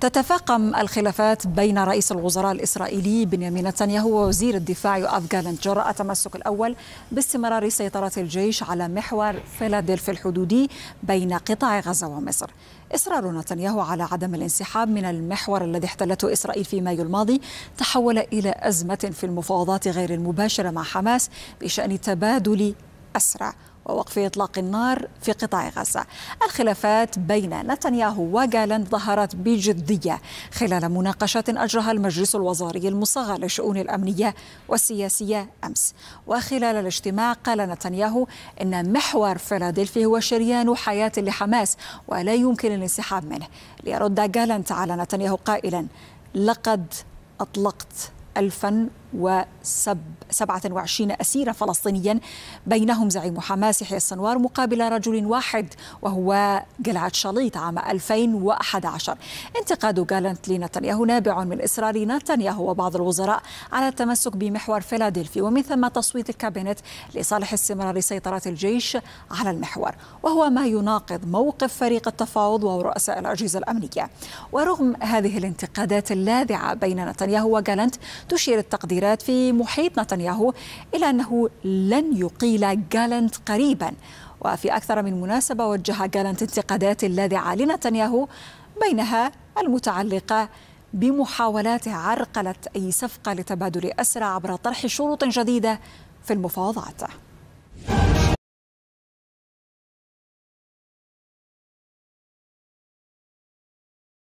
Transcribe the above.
تتفاقم الخلافات بين رئيس الوزراء الإسرائيلي بنيامين نتنياهو ووزير الدفاع يؤف جالنت جراء تمسك الأول باستمرار سيطرة الجيش على محور فيلادلفيا الحدودي بين قطاع غزة ومصر إصرار نتنياهو على عدم الانسحاب من المحور الذي احتلته إسرائيل في مايو الماضي تحول إلى أزمة في المفاوضات غير المباشرة مع حماس بشأن تبادل أسرع ووقف إطلاق النار في قطاع غزة الخلافات بين نتنياهو وغالاند ظهرت بجدية خلال مناقشة أجرها المجلس الوزاري المصغر للشؤون الأمنية والسياسية أمس وخلال الاجتماع قال نتنياهو إن محور فيلادلفيا هو شريان حياة لحماس ولا يمكن الانسحاب منه ليرد غالاند على نتنياهو قائلا لقد أطلقت 1000 27 أسيرا فلسطينيا بينهم زعيم حماس يحيى السنوار مقابل رجل واحد وهو جلعت شليط عام 2011 انتقاد جالنت لنتنياهو نابع من إصرار نتنياهو وبعض الوزراء على التمسك بمحور فيلادلفي ومن ثم تصويت الكابينت لصالح استمرار سيطرة الجيش على المحور وهو ما يناقض موقف فريق التفاوض ورؤساء الأجهزة الأمنية ورغم هذه الانتقادات اللاذعة بين نتنياهو وجالنت تشير التقدير التغييرات في محيط نتنياهو إلى أنه لن يقيل جالنت قريبا وفي أكثر من مناسبة وجه جالنت انتقادات لاذعة لنتنياهو بينها المتعلقة بمحاولات عرقلة أي صفقة لتبادل أسرى عبر طرح شروط جديدة في المفاوضات.